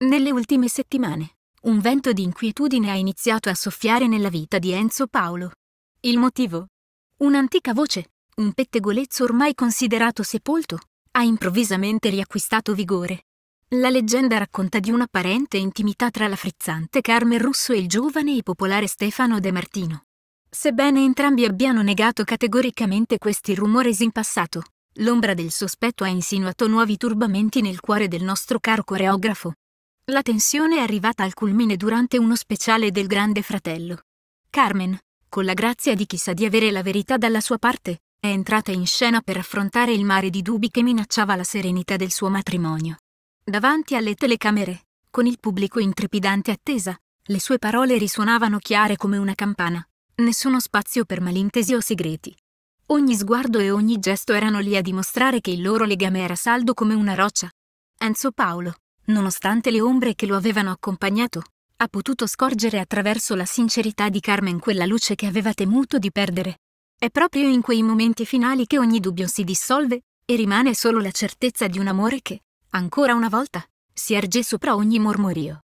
Nelle ultime settimane, un vento di inquietudine ha iniziato a soffiare nella vita di Enzo Paolo. Il motivo? Un'antica voce, un pettegolezzo ormai considerato sepolto, ha improvvisamente riacquistato vigore. La leggenda racconta di una parente intimità tra la frizzante Carmen Russo e il giovane e popolare Stefano De Martino. Sebbene entrambi abbiano negato categoricamente questi rumori in passato, l'ombra del sospetto ha insinuato nuovi turbamenti nel cuore del nostro caro coreografo, la tensione è arrivata al culmine durante uno speciale del Grande Fratello. Carmen, con la grazia di chi sa di avere la verità dalla sua parte, è entrata in scena per affrontare il mare di dubbi che minacciava la serenità del suo matrimonio. Davanti alle telecamere, con il pubblico in trepidante attesa, le sue parole risuonavano chiare come una campana. Nessuno spazio per malintesi o segreti. Ogni sguardo e ogni gesto erano lì a dimostrare che il loro legame era saldo come una roccia. Enzo Paolo, Nonostante le ombre che lo avevano accompagnato, ha potuto scorgere attraverso la sincerità di Carmen quella luce che aveva temuto di perdere. È proprio in quei momenti finali che ogni dubbio si dissolve e rimane solo la certezza di un amore che, ancora una volta, si erge sopra ogni mormorio.